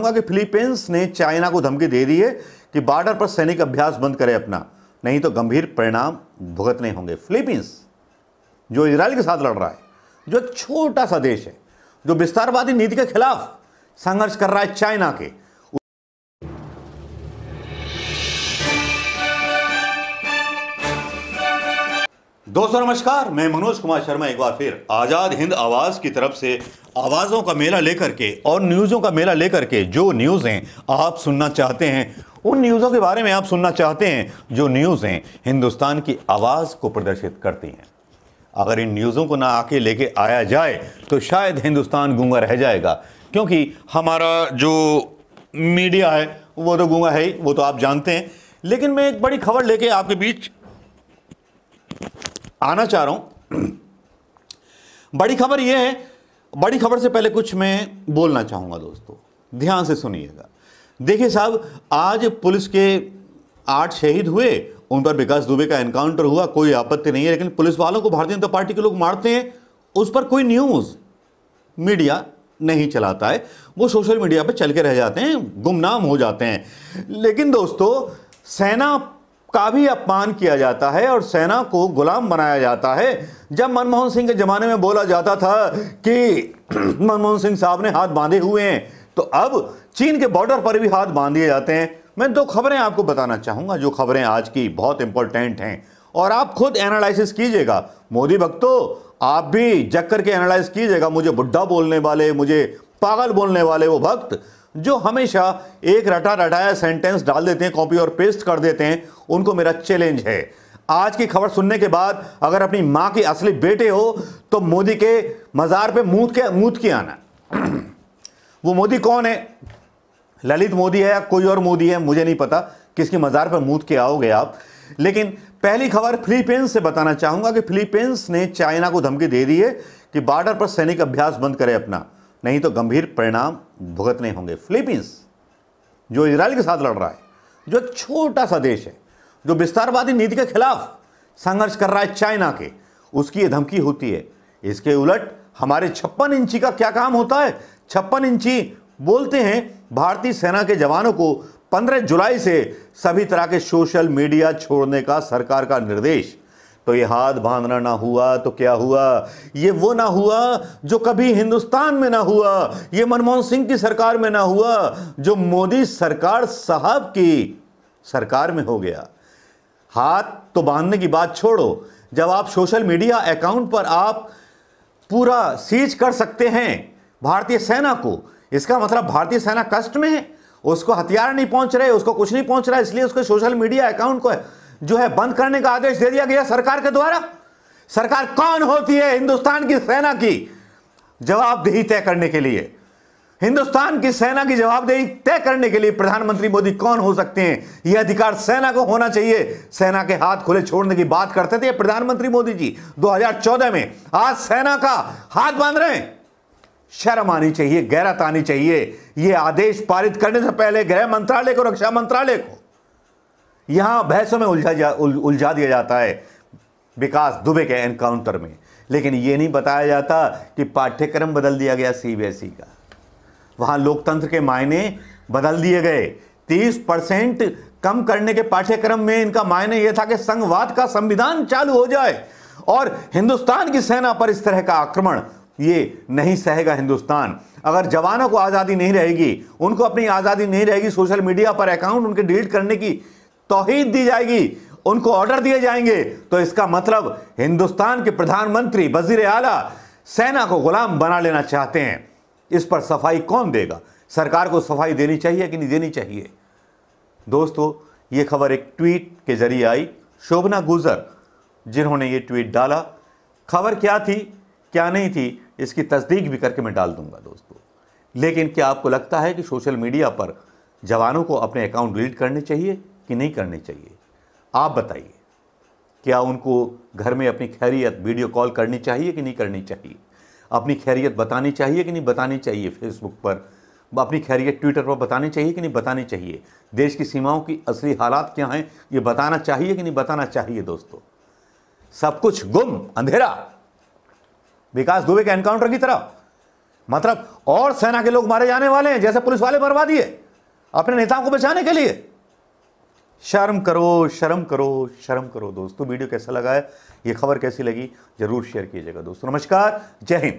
चाहूँगा कि फिलीपींस ने चाइना को धमकी दे दी है कि बॉर्डर पर सैनिक अभ्यास बंद करे अपना नहीं तो गंभीर परिणाम भुगतने होंगे फिलीपींस जो इसराइल के साथ लड़ रहा है जो छोटा सा देश है जो विस्तारवादी नीति के खिलाफ संघर्ष कर रहा है चाइना के दोस्तों नमस्कार मैं मनोज कुमार शर्मा एक बार फिर आज़ाद हिंद आवाज़ की तरफ से आवाज़ों का मेला लेकर के और न्यूज़ों का मेला लेकर के जो न्यूज़ हैं आप सुनना चाहते हैं उन न्यूज़ों के बारे में आप सुनना चाहते हैं जो न्यूज़ हैं हिंदुस्तान की आवाज़ को प्रदर्शित करती हैं अगर इन न्यूज़ों को ना आके लेके आया जाए तो शायद हिंदुस्तान गूंगा रह जाएगा क्योंकि हमारा जो मीडिया है वो तो गूंगा है ही वो तो आप जानते हैं लेकिन मैं एक बड़ी खबर लेके आपके बीच आना चाह रहा हूं बड़ी खबर यह है बड़ी खबर से पहले कुछ मैं बोलना चाहूंगा दोस्तों ध्यान से सुनिएगा देखिए साहब आज पुलिस के आठ शहीद हुए उन पर विकास दुबे का एनकाउंटर हुआ कोई आपत्ति नहीं है लेकिन पुलिस वालों को भारतीय जनता पार्टी के लोग मारते हैं उस पर कोई न्यूज़ मीडिया नहीं चलाता है वो सोशल मीडिया पर चल के रह जाते हैं गुमनाम हो जाते हैं लेकिन दोस्तों सेना का भी अपमान किया जाता है और सेना को गुलाम बनाया जाता है जब मनमोहन सिंह के ज़माने में बोला जाता था कि मनमोहन सिंह साहब ने हाथ बांधे हुए हैं तो अब चीन के बॉर्डर पर भी हाथ बांध दिए जाते हैं मैं दो खबरें आपको बताना चाहूंगा जो खबरें आज की बहुत इंपॉर्टेंट हैं और आप खुद एनालिसिस कीजिएगा मोदी भक्तों आप भी जग करके एनालाइज कीजिएगा मुझे बुढ़ा बोलने वाले मुझे पागल बोलने वाले वो भक्त जो हमेशा एक रटा रटाया सेंटेंस डाल देते हैं कॉपी और पेस्ट कर देते हैं उनको मेरा चैलेंज है आज की खबर सुनने के बाद अगर अपनी मां के असली बेटे हो तो मोदी के मज़ार पे मूत के मूत के आना वो मोदी कौन है ललित मोदी है या कोई और मोदी है मुझे नहीं पता किसकी मज़ार पर मूत के आओगे आप लेकिन पहली खबर फिलीपींस से बताना चाहूंगा कि फिलीपींस ने चाइना को धमकी दे दी है कि बॉर्डर पर सैनिक अभ्यास बंद करे अपना नहीं तो गंभीर परिणाम भुगतने होंगे फिलीपींस जो इसराइल के साथ लड़ रहा है जो छोटा सा देश है जो विस्तारवादी नीति के खिलाफ संघर्ष कर रहा है चाइना के उसकी धमकी होती है इसके उलट हमारे छप्पन इंची का क्या काम होता है छप्पन इंची बोलते हैं भारतीय सेना के जवानों को 15 जुलाई से सभी तरह के सोशल मीडिया छोड़ने का सरकार का निर्देश तो ये हाथ बांधना ना हुआ तो क्या हुआ ये वो ना हुआ जो कभी हिंदुस्तान में ना हुआ ये मनमोहन सिंह की सरकार में ना हुआ जो मोदी सरकार साहब की सरकार में हो गया हाथ तो बांधने की बात छोड़ो जब आप सोशल मीडिया अकाउंट पर आप पूरा सीज कर सकते हैं भारतीय सेना को इसका मतलब भारतीय सेना कष्ट में है उसको हथियार नहीं पहुंच रहे उसको कुछ नहीं पहुंच रहा इसलिए उसके सोशल मीडिया अकाउंट को है जो है बंद करने का आदेश दे दिया गया सरकार के द्वारा सरकार कौन होती है हिंदुस्तान की सेना की जवाबदेही तय करने के लिए हिंदुस्तान की सेना की जवाबदेही तय करने के लिए प्रधानमंत्री मोदी कौन हो सकते हैं यह अधिकार सेना को होना चाहिए सेना के हाथ खुले छोड़ने की बात करते थे प्रधानमंत्री मोदी जी 2014 में आज सेना का हाथ बांध रहे हैं शर्म आनी चाहिए गैरत आनी चाहिए यह आदेश पारित करने से पहले गृह मंत्रालय को रक्षा मंत्रालय को यहाँ बहसों में उलझा जा उलझा दिया जाता है विकास दुबे के एनकाउंटर में लेकिन ये नहीं बताया जाता कि पाठ्यक्रम बदल दिया गया सीबीएसई e का वहां लोकतंत्र के मायने बदल दिए गए तीस परसेंट कम करने के पाठ्यक्रम में इनका मायने यह था कि संघवाद का संविधान चालू हो जाए और हिंदुस्तान की सेना पर इस तरह का आक्रमण ये नहीं सहेगा हिंदुस्तान अगर जवानों को आज़ादी नहीं रहेगी उनको अपनी आज़ादी नहीं रहेगी सोशल मीडिया पर अकाउंट उनके डिलीट करने की तोहीद दी जाएगी उनको ऑर्डर दिए जाएंगे तो इसका मतलब हिंदुस्तान के प्रधानमंत्री वजीर आला सेना को गुलाम बना लेना चाहते हैं इस पर सफाई कौन देगा सरकार को सफाई देनी चाहिए कि नहीं देनी चाहिए दोस्तों ये खबर एक ट्वीट के जरिए आई शोभना गुजर जिन्होंने ये ट्वीट डाला खबर क्या थी क्या नहीं थी इसकी तस्दीक भी करके मैं डाल दूंगा दोस्तों लेकिन क्या आपको लगता है कि सोशल मीडिया पर जवानों को अपने अकाउंट डिलीट करने चाहिए कि नहीं करनी चाहिए आप बताइए क्या उनको घर में अपनी खैरियत वीडियो कॉल करनी चाहिए कि नहीं करनी चाहिए अपनी खैरियत बतानी चाहिए कि नहीं बतानी चाहिए फेसबुक पर अपनी खैरियत ट्विटर पर बतानी चाहिए कि नहीं बतानी चाहिए देश की सीमाओं की असली हालात क्या हैं ये बताना चाहिए कि नहीं बताना चाहिए दोस्तों सब कुछ गुम अंधेरा विकास दुबे के एनकाउंटर की तरह मतलब और सेना के लोग मारे जाने वाले हैं जैसे पुलिस वाले मरवा दिए अपने नेताओं को बचाने के लिए शर्म करो शर्म करो शर्म करो दोस्तों वीडियो कैसा लगा है ये खबर कैसी लगी ज़रूर शेयर कीजिएगा दोस्तों नमस्कार जय हिंद